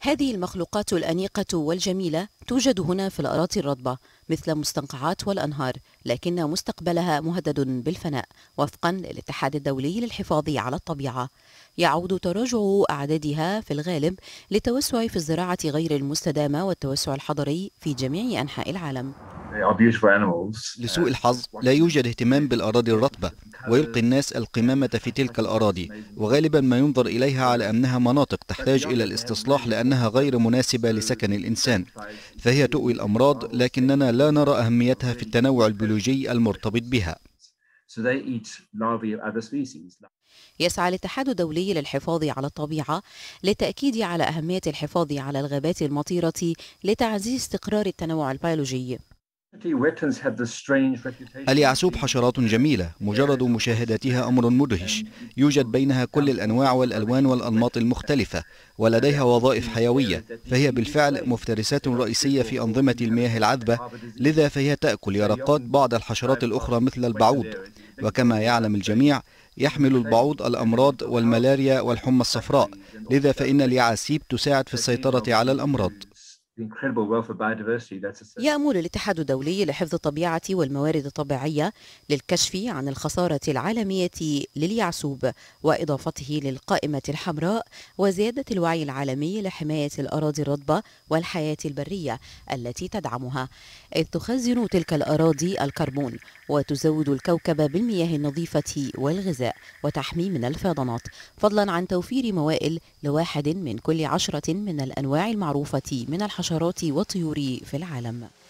هذه المخلوقات الأنيقة والجميلة توجد هنا في الأراضي الرطبة مثل مستنقعات والأنهار لكن مستقبلها مهدد بالفناء وفقا للاتحاد الدولي للحفاظ على الطبيعة يعود تراجع أعدادها في الغالب للتوسع في الزراعة غير المستدامة والتوسع الحضري في جميع أنحاء العالم لسوء الحظ لا يوجد اهتمام بالأراضي الرطبة ويلقي الناس القمامة في تلك الأراضي وغالبا ما ينظر إليها على أنها مناطق تحتاج إلى الاستصلاح لأنها غير مناسبة لسكن الإنسان فهي تؤوي الأمراض لكننا لا نرى أهميتها في التنوع البيولوجي المرتبط بها يسعى الاتحاد الدولي للحفاظ على الطبيعة للتأكيد على أهمية الحفاظ على الغابات المطيرة لتعزيز استقرار التنوع البيولوجي اليعسوب حشرات جميلة مجرد مشاهدتها أمر مدهش يوجد بينها كل الأنواع والألوان والأنماط المختلفة ولديها وظائف حيوية فهي بالفعل مفترسات رئيسية في أنظمة المياه العذبة لذا فهي تأكل يرقات بعض الحشرات الأخرى مثل البعوض وكما يعلم الجميع يحمل البعوض الأمراض والملاريا والحمى الصفراء لذا فإن اليعاسيب تساعد في السيطرة على الأمراض يأمل الاتحاد الدولي لحفظ الطبيعة والموارد الطبيعية للكشف عن الخسارة العالمية لليعسوب وإضافته للقائمة الحمراء وزيادة الوعي العالمي لحماية الأراضي الرطبة والحياة البرية التي تدعمها إذ تخزن تلك الأراضي الكربون وتزود الكوكب بالمياه النظيفة والغذاء وتحمي من الفيضانات فضلا عن توفير موائل لواحد من كل عشرة من الأنواع المعروفة من الحشرات الحشرات والطيور في العالم